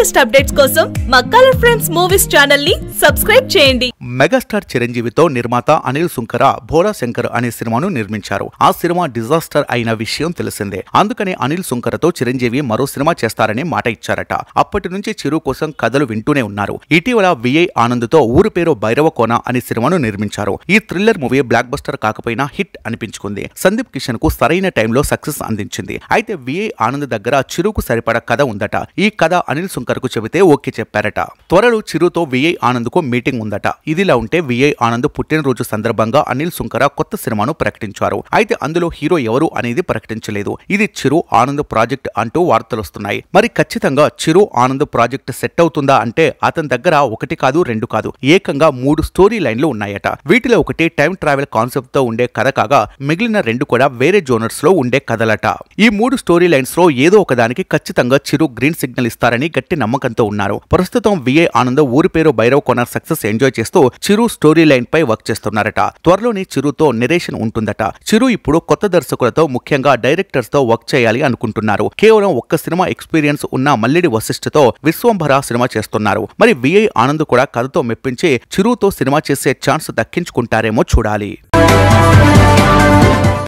latest updates కోసం మా colour friends movies channel ని సబ్స్క్రైబ్ చేయండి మెగాస్టార్ చిరంజీవితో నిర్మాత అనిల్ సుంకర భోలా శంకర్ అనే సినిమాను నిర్మించారు ఆ సినిమా డిజాస్టర్ అయిన విషయం తెలిసిందే అందుకనే అనిల్ సుంకరతో చిరంజీవి మరో సినిమా చేస్తారని మాట ఇచ్చారట అప్పటి నుంచి చిరు కోసం కథలు వింటూనే ఉన్నారు ఇటీవల విఐ ఆనంద్తో ఊరు పేరు భైరవ కోన అనే సినిమాను నిర్మించారు ఈ థ్రిల్లర్ మూవీ బ్లాక్ బస్టర్ కాకపోయినా హిట్ అనిపించుకుంది సందీప్ కిషన్ కు సరైన టైంలో సక్సెస్ అందించింది అయితే విఐ ఆనంద్ దగ్గర చిరుకు సరిపడ కథ ఉందట ఈ కథ అనిల్ సుంకర్ శంకర్కు చెబితే ఓకే చెప్పారట త్వరలో చిరుతో విఐ ఆనంద్ కు మీటింగ్ ఉందట ఇదిలా ఉంటే విఐ ఆనంద్ పుట్టినరోజు సందర్భంగా అనిల్ శుంకర కొత్త సినిమాను ప్రకటించారు అయితే అందులో హీరో ఎవరు అనేది ప్రకటించలేదు ఇది చిరు ఆనంద్ ప్రాజెక్ట్ అంటూ వార్తలొస్తున్నాయి మరి ఖచ్చితంగా చిరు ఆనంద్ ప్రాజెక్ట్ సెట్ అవుతుందా అంటే అతని దగ్గర ఒకటి కాదు రెండు కాదు ఏకంగా మూడు స్టోరీ లైన్లు ఉన్నాయట వీటిలో ఒకటి టైం ట్రావెల్ కాన్సెప్ట్ తో ఉండే కథ కాగా మిగిలిన రెండు కూడా వేరే జోనర్స్ లో ఉండే కథలట ఈ మూడు స్టోరీ లైన్స్ లో ఏదో ఒకదానికి ఖచ్చితంగా చిరు గ్రీన్ సిగ్నల్ ఇస్తారని గట్టి నమ్మకంతో ఉన్నారు ప్రస్తుతం విఏ ఆనంద్ ఊరి పేరు భైరవ్ కొనర్ సక్సెస్ ఎంజాయ్ చేస్తూ చిరు స్టోరీ లైన్ పై వర్క్ చేస్తున్నారట త్వరలోనే చిరుతో నిరేషన్ ఉంటుందట చిరు ఇప్పుడు కొత్త దర్శకులతో ముఖ్యంగా డైరెక్టర్స్ తో వర్క్ చేయాలి అనుకుంటున్నారు కేవలం ఒక్క సినిమా ఎక్స్పీరియన్స్ ఉన్న మల్లెడి వశిష్ఠతో విశ్వంభర సినిమా చేస్తున్నారు మరి విఐ ఆనంద్ కూడా కథతో మెప్పించి చిరుతో సినిమా చేసే ఛాన్స్ దక్కించుకుంటారేమో చూడాలి